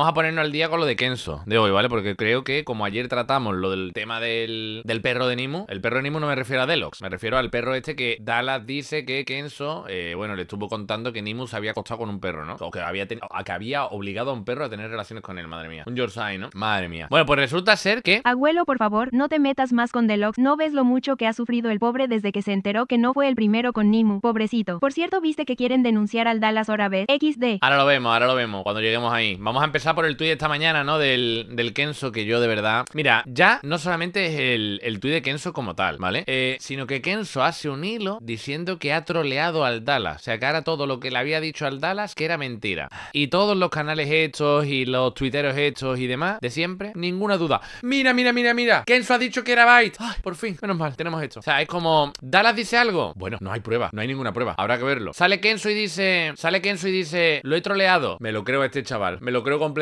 Vamos a ponernos al día con lo de Kenzo de hoy, ¿vale? Porque creo que como ayer tratamos lo del tema del, perro de Nimu el perro de Nimu no me refiero a Delox, me refiero al perro este que Dallas dice que Kenzo, eh, bueno, le estuvo contando que Nimu se había acostado con un perro, ¿no? O que había, que había obligado a un perro a tener relaciones con él, madre mía. Un Yorkshire, ¿no? Madre mía. Bueno, pues resulta ser que... Abuelo, por favor, no te metas más con Delox, no ves lo mucho que ha sufrido el pobre desde que se enteró que no fue el primero con Nimu, pobrecito. Por cierto, viste que quieren denunciar al Dallas ahora vez XD. Ahora lo vemos, ahora lo vemos, cuando lleguemos ahí. Vamos a empezar por el tuit esta mañana, ¿no? Del, del, Kenso, que yo de verdad. Mira, ya no solamente es el, tuit de Kenso como tal, ¿vale? Eh, sino que Kenso hace un hilo diciendo que ha troleado al Dallas. O sea, que ahora todo lo que le había dicho al Dallas que era mentira. Y todos los canales hechos y los tuiteros hechos y demás, de siempre, ninguna duda. Mira, mira, mira, mira. Kenso ha dicho que era Byte. Ay, por fin, menos mal, tenemos esto. O sea, es como. ¿Dallas dice algo? Bueno, no hay prueba, no hay ninguna prueba. Habrá que verlo. Sale Kenso y dice. Sale Kenso y dice. Lo he troleado. Me lo creo a este chaval. Me lo creo completamente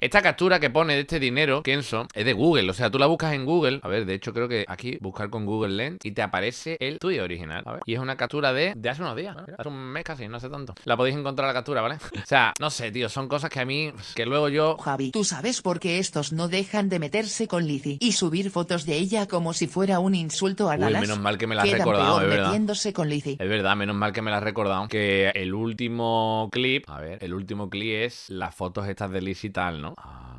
esta captura que pone de este dinero, Kenzo, es de Google. O sea, tú la buscas en Google. A ver, de hecho creo que aquí, buscar con Google Lens y te aparece el tuyo original. A ver. Y es una captura de, hace unos días. Hace un mes casi, no sé tanto. La podéis encontrar la captura, ¿vale? o sea, no sé, tío. Son cosas que a mí, que luego yo... Javi, tú sabes por qué estos no dejan de meterse con Lizzie y subir fotos de ella como si fuera un insulto a la Uy, menos mal que me la has recordado, es verdad. Con Es verdad, menos mal que me la has recordado. Que el último clip, a ver, el último clip es las fotos estas de Lizzie digital, ¿no? Ah.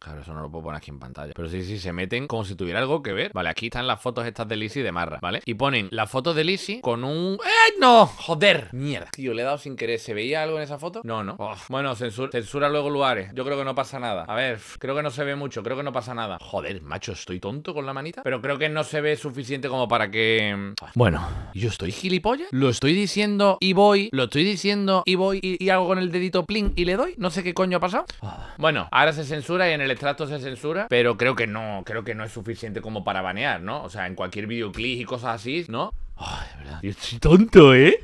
Claro, eso no lo puedo poner aquí en pantalla. Pero sí, sí, se meten como si tuviera algo que ver. Vale, aquí están las fotos estas de Lizzie de Marra, ¿vale? Y ponen las fotos de Lizzie con un. ¡Eh! no! ¡Joder! Mierda. Tío, le he dado sin querer. ¿Se veía algo en esa foto? No, no. Bueno, censura, luego lugares. Yo creo que no pasa nada. A ver, creo que no se ve mucho. Creo que no pasa nada. Joder, macho, estoy tonto con la manita. Pero creo que no se ve suficiente como para que. Mm, ah, bueno, ¿yo estoy gilipollas? ¿Lo estoy diciendo y voy? ¿Lo estoy diciendo y voy y, hago con el dedito pling y le doy? No sé qué coño ha pasado. Ah, bueno, ahora se y en el extracto se censura, pero creo que no, creo que no es suficiente como para banear, ¿no? O sea, en cualquier videoclip y cosas así, ¿no? Ay, de verdad. Yo estoy tonto, ¿eh?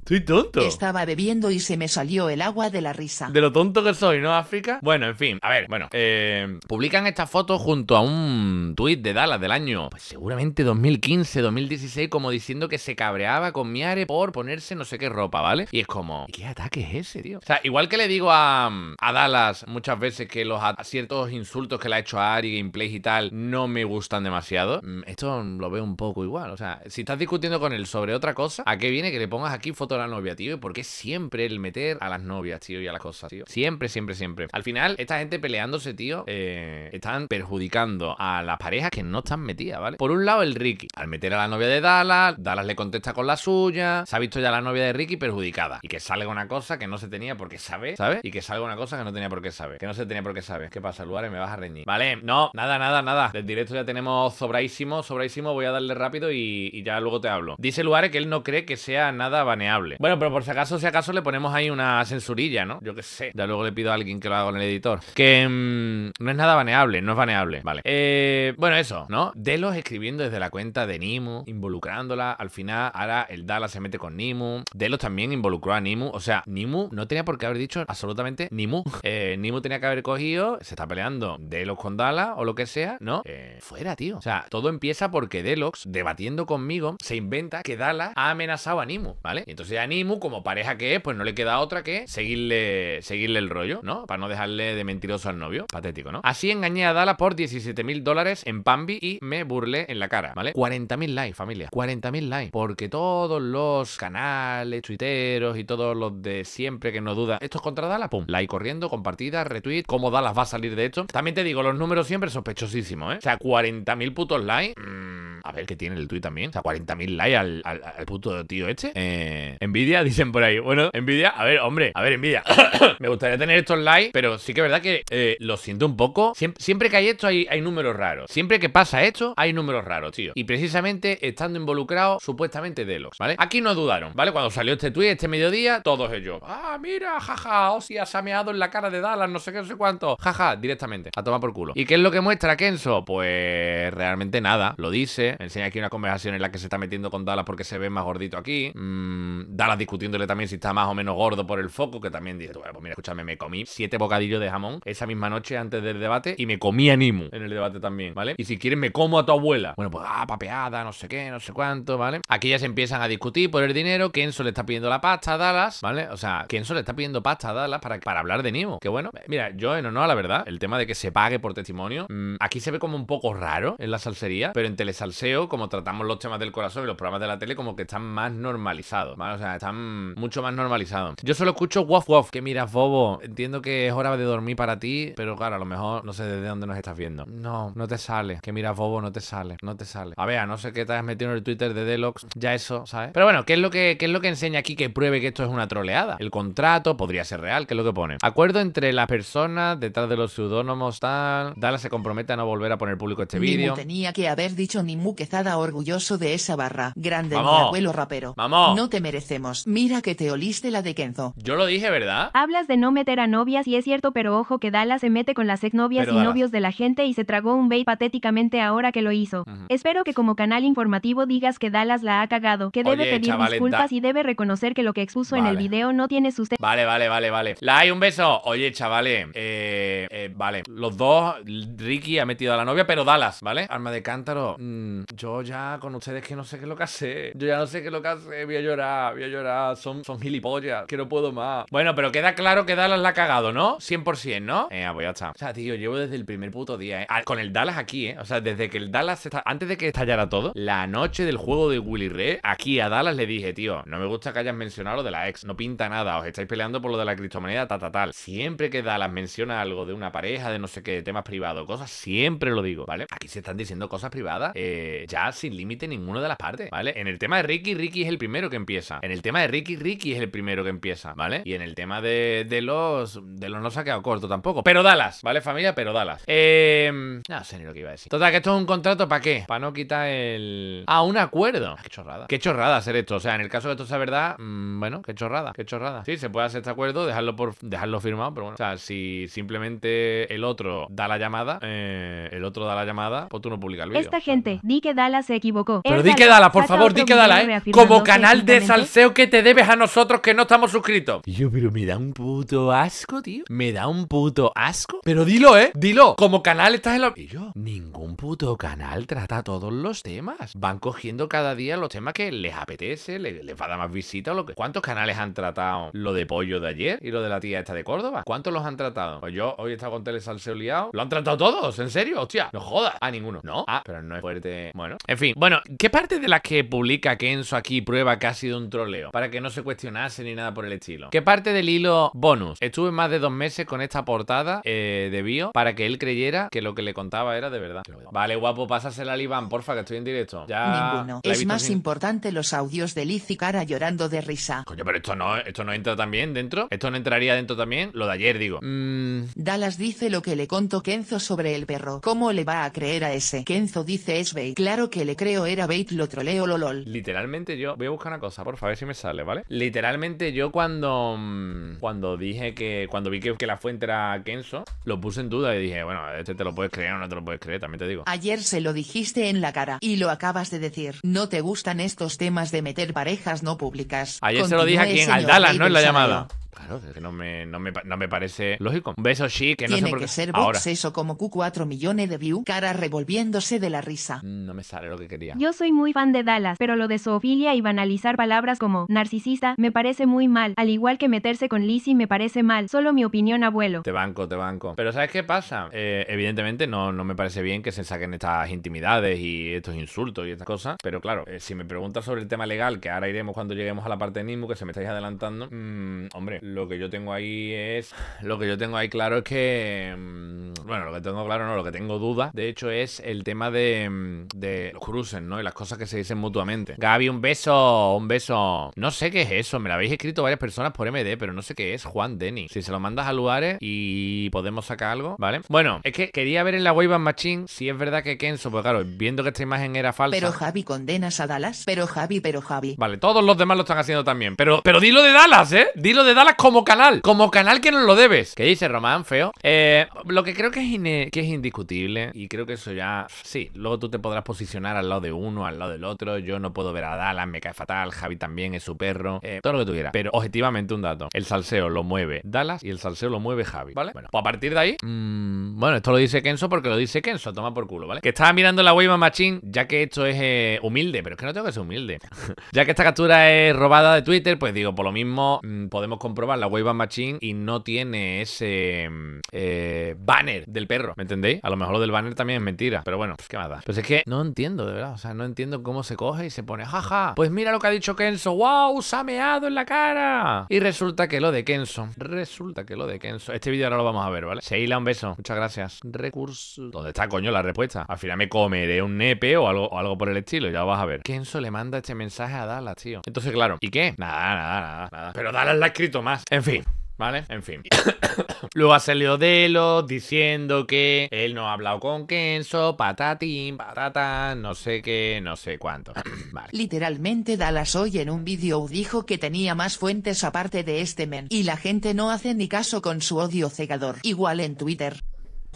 Estoy tonto. Estaba bebiendo y se me salió el agua de la risa. De lo tonto que soy, ¿no, África? Bueno, en fin. A ver, bueno. Eh, publican esta foto junto a un tuit de Dallas del año, pues seguramente 2015, 2016, como diciendo que se cabreaba con Miare por ponerse no sé qué ropa, ¿vale? Y es como, ¿qué ataque es ese, tío? O sea, igual que le digo a, a Dallas muchas veces que los ciertos insultos que le ha hecho a Ari, Gameplay y tal, no me gustan demasiado, mm, esto lo veo un poco igual. O sea, si estás discutiendo con él sobre otra cosa, ¿a qué viene que le pongas aquí fotos a la novia, tío. ¿Y por qué siempre el meter a las novias, tío, y a las cosas, tío? Siempre, siempre, siempre. Al final, esta gente peleándose, tío, eh, están perjudicando a las parejas que no están metidas, ¿vale? Por un lado, el Ricky. Al meter a la novia de Dallas, Dallas le contesta con la suya. Se ha visto ya la novia de Ricky perjudicada. Y que salga una cosa que no se tenía porque qué saber, ¿sabes? Y que salga una cosa que no tenía por qué saber. Que no se tenía por qué saber. ¿Qué pasa, lugares Me vas a reñir. Vale, no, nada, nada, nada. Del directo ya tenemos sobradísimo, sobradísimo. Voy a darle rápido y, ya luego te hablo. Dice lugares que él no cree que sea nada baneable. Bueno, pero por si acaso, si acaso le ponemos ahí una censurilla, ¿no? Yo qué sé. Ya luego le pido a alguien que lo haga con el editor. Que mm, no es nada baneable, no es baneable. Vale. Eh, bueno, eso, ¿no? Delos escribiendo desde la cuenta de Nimu, involucrándola. Al final, ahora el Dala se mete con Nimu. Delos también involucró a Nimu. O sea, Nimu no tenía por qué haber dicho absolutamente Nimu. Eh, Nimu tenía que haber cogido, se está peleando Delos con Dala o lo que sea, ¿no? Eh, fuera, tío. O sea, todo empieza porque Delos, debatiendo conmigo, se inventa que Dala ha amenazado a Nimu, ¿vale? entonces sea, Nimu, como pareja que es, pues no le queda otra que seguirle, seguirle el rollo, ¿no? Para no dejarle de mentiroso al novio. Patético, ¿no? Así engañé a Dala por 17 mil dólares en Pambi y me burlé en la cara, ¿vale? 40.000 mil likes, familia. 40 mil likes. Porque todos los canales, tuiteros y todos los de siempre que no duda, esto es contra Dala, pum. Like corriendo, compartida, retweet. ¿Cómo Dala va a salir de esto? También te digo, los números siempre sospechosísimos, ¿eh? O sea, 40.000 putos likes. Mmm a ver qué tiene el tuit también. O sea, 40.000 likes al, al, puto tío este. Eh, dicen por ahí. Bueno, envidia a ver, hombre, a ver, envidia me gustaría tener estos likes, pero sí que es verdad que eh, lo siento un poco. Siempre, que hay esto hay, hay, números raros. Siempre que pasa esto hay números raros, tío. Y precisamente estando involucrado supuestamente Delos, ¿vale? Aquí no dudaron, ¿vale? Cuando salió este tuit este mediodía, todos ellos. Ah, mira, jaja, O se ha en la cara de Dallas, no sé qué, no sé cuánto. Jaja, directamente, a tomar por culo. ¿Y qué es lo que muestra Kenzo? Pues realmente nada. Lo dice, Enseña aquí una conversación en la que se está metiendo con Dallas porque se ve más gordito aquí. Mm, Dallas discutiéndole también si está más o menos gordo por el foco, que también dice, bueno, pues mira, escúchame, me comí siete bocadillos de jamón esa misma noche antes del debate y me comí a Nimu en el debate también, ¿vale? Y si quieres, me como a tu abuela. Bueno, pues, ah, papeada, no sé qué, no sé cuánto, ¿vale? Aquí ya se empiezan a discutir por el dinero. Kenzo le está pidiendo la pasta a Dallas, ¿vale? O sea, Kenzo le está pidiendo pasta a Dallas para, para hablar de Nimo. Que bueno, eh, mira, yo en honor a la verdad, el tema de que se pague por testimonio, mm, aquí se ve como un poco raro en la salsería, pero en telesalsería como tratamos los temas del corazón y los programas de la tele, como que están más normalizados, O sea, están mucho más normalizados. Yo solo escucho waf Wof, que miras, bobo, entiendo que es hora de dormir para ti, pero claro, a lo mejor no sé desde dónde nos estás viendo. No, no te sale, que miras, bobo, no te sale, no te sale. A ver, no sé qué te has metido en el Twitter de Deluxe, ya eso, ¿sabes? Pero bueno, ¿qué es lo que, qué es lo que enseña aquí que pruebe que esto es una troleada? El contrato podría ser real, que es lo que pone. Acuerdo entre las personas detrás de los pseudónimos, tal. Dala se compromete a no volver a poner público este vídeo. tenía que haber dicho ni Quezada orgulloso de esa barra. Grande abuelo rapero. Vamos. No te merecemos. Mira que te oliste la de Kenzo. Yo lo dije, ¿verdad? Hablas de no meter a novias y es cierto, pero ojo que Dallas se mete con las exnovias y novios de la gente y se tragó un bait patéticamente ahora que lo hizo. Espero que como canal informativo digas que Dallas la ha cagado, que debe pedir disculpas y debe reconocer que lo que expuso en el video no tiene sustento. Vale, vale, vale, vale. La hay un beso. Oye, chavales, eh, eh, vale. Los dos, Ricky ha metido a la novia, pero Dallas, ¿vale? Arma de cántaro. Mmm yo ya con ustedes que no sé qué es lo que hacé Yo ya no sé qué es lo que hacé Voy a llorar, voy a llorar. Son, son gilipollas, que no puedo más. Bueno, pero queda claro que Dallas la ha cagado, ¿no? 100%, ¿no? Eh, pues ya está. O sea, tío, llevo desde el primer puto día, ¿eh? Con el Dallas aquí, ¿eh? O sea, desde que el Dallas Antes de que estallara todo, la noche del juego de Willy Ray, aquí a Dallas le dije, tío, no me gusta que hayas mencionado lo de la ex. No pinta nada. Os estáis peleando por lo de la criptomoneda, ta, ta, tal. Siempre que Dallas menciona algo de una pareja, de no sé qué, de temas privados, cosas, siempre lo digo, ¿vale? Aquí se están diciendo cosas privadas. Eh eh, ya sin límite Ninguno de las partes, ¿vale? En el tema de Ricky, Ricky es el primero que empieza. En el tema de Ricky, Ricky es el primero que empieza, ¿vale? Y en el tema de, los... De los no se ha quedado corto tampoco. Pero Dallas, ¿vale, familia? Pero Dallas. Eh... No sé ni lo que iba a decir. Total, que esto es un contrato ¿para qué? Para no quitar el... Ah, un acuerdo. Ah, qué chorrada. Qué chorrada hacer esto. O sea, en el caso de esto sea verdad, mm, bueno, qué chorrada, qué chorrada. Sí, se puede hacer este acuerdo, dejarlo por dejarlo firmado, pero bueno. O sea, si simplemente el otro da la llamada, eh, el otro da la llamada, pues tú no publicas el vídeo. Esta gente, que Dala se equivocó. Pero di que Dala, por favor, di que Dala, ¿eh? Como canal de salseo que te debes a nosotros que no estamos suscritos. Yo, pero me da un puto asco, tío. Me da un puto asco. Pero dilo, ¿eh? Dilo. Como canal estás en la... Y yo, ningún puto canal trata todos los temas. Van cogiendo cada día los temas que les apetece, les, va a dar más visitas o lo que... ¿Cuántos canales han tratado lo de pollo de ayer y lo de la tía esta de Córdoba? ¿Cuántos los han tratado? Pues yo hoy he estado con Telesalseo liado. ¿Lo han tratado todos? ¿En serio? Hostia, no jodas. A ninguno. ¿No? Ah, pero no es fuerte bueno. En fin, bueno, ¿qué parte de las que publica Kenzo aquí prueba que ha sido un troleo? Para que no se cuestionase ni nada por el estilo. ¿Qué parte del hilo bonus? Estuve más de dos meses con esta portada eh, de bio para que él creyera que lo que le contaba era de verdad. Vale, guapo, pásasela al Iván, porfa, que estoy en directo. Ya Ninguno. Es más importante los audios de Liz y Cara llorando de risa. Coño, pero esto no, esto no entra también dentro. Esto no entraría dentro también. Lo de ayer, digo. Mm, Dallas dice lo que le contó Kenzo sobre el perro. ¿Cómo le va a creer a ese? Kenzo dice es bait Claro que le creo, era bait, lo troleo, lolol. Literalmente yo, voy a buscar una cosa, por favor, a ver si me sale, ¿vale? Literalmente yo cuando mm, cuando dije que, cuando vi que, la fuente era Kenzo, lo puse en duda y dije, bueno, este te lo puedes creer o no te lo puedes creer, también te digo. Ayer se lo dijiste en la cara y lo acabas de decir. No te gustan estos temas de meter parejas no públicas. Ayer se lo dije aquí en... al Dallas, ¿no? En la llamada. Claro, no me, parece lógico. Un beso sí que no Tiene sé por qué. que ser eso como Q4 millones de views, cara revolviéndose de la risa. Mm, no me sale lo que quería. Yo soy muy fan de Dallas, pero lo de zoofilia y banalizar palabras como narcisista me parece muy mal, al igual que meterse con Lizzie me parece mal. Solo mi opinión, abuelo. Te banco, te banco. Pero ¿sabes qué pasa? Eh, evidentemente no, me parece bien que se saquen estas intimidades y estos insultos y estas cosas, pero claro, eh, si me preguntas sobre el tema legal, que ahora iremos cuando lleguemos a la parte de Nismo, que se me estáis adelantando, mm, hombre, lo que yo tengo ahí es. Lo que yo tengo ahí claro es que. Mm, bueno, lo que tengo claro no, lo que tengo duda, de hecho, es el tema de, mm, de los cruces, ¿no? Y las cosas que se dicen mutuamente. Gaby, un beso, un beso. No sé qué es eso, me lo habéis escrito varias personas por MD, pero no sé qué es Juan Denny. Si se lo mandas a lugares y podemos sacar algo, ¿vale? Bueno, es que quería ver en la Wave Machine si es verdad que Kenzo, pues claro, viendo que esta imagen era falsa. Pero Javi condenas a Dallas, pero Javi, pero Javi. Vale, todos los demás lo están haciendo también. Pero, pero dilo de Dallas, ¿eh? Dilo de Dallas como canal. Como canal que no lo debes. que dice Román, feo? Eh, lo que creo que es, que es indiscutible, y creo que eso ya... Sí, luego tú te podrás posicionar al lado de uno, al lado del otro. Yo no puedo ver a Dallas, me cae fatal. Javi también es su perro. Eh, todo lo que tuviera Pero objetivamente un dato. El salseo lo mueve Dallas y el salseo lo mueve Javi, ¿vale? Bueno, pues a partir de ahí... Mm, bueno, esto lo dice Kenzo porque lo dice Kenzo. Toma por culo, ¿vale? Que estaba mirando la Wave Machine, ya que esto es eh, humilde, pero es que no tengo que ser humilde. ya que esta captura es robada de Twitter, pues digo, por lo mismo mm, podemos comprobar la Wayback Machine y no tiene ese mm, eh, banner del perro, ¿me entendéis? A lo mejor lo del banner también es mentira, pero bueno, pues, ¿qué más da? Pues es que no entiendo, de verdad, o sea, no entiendo cómo se coge y se pone, jaja, pues mira lo que ha dicho Kenzo, wow, ¡Sameado en la cara. Y resulta que lo de Kenzo, resulta que lo de Kenzo, este vídeo ahora lo vamos a ver, ¿vale? Seila un beso, muchas gracias. Recursos. ¿Dónde está, coño, la respuesta? Al final me comeré un nepe o algo, algo por el estilo, ya lo vas a ver. Kenzo le manda este mensaje a Dallas, tío. Entonces, claro, ¿y qué? Nada, nada, nada, nada. Pero Dallas la ha escrito mal en fin. ¿Vale? En fin. Luego ha salido Delo diciendo que él no ha hablado con Kenzo, patatín, patata, no sé qué, no sé cuánto. vale. Literalmente Dallas hoy en un vídeo dijo que tenía más fuentes aparte de este men y la gente no hace ni caso con su odio cegador. Igual en Twitter.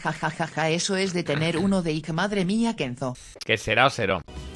Ja ja ja ja, eso es de tener uno de ik madre mía Kenzo. Que será o será.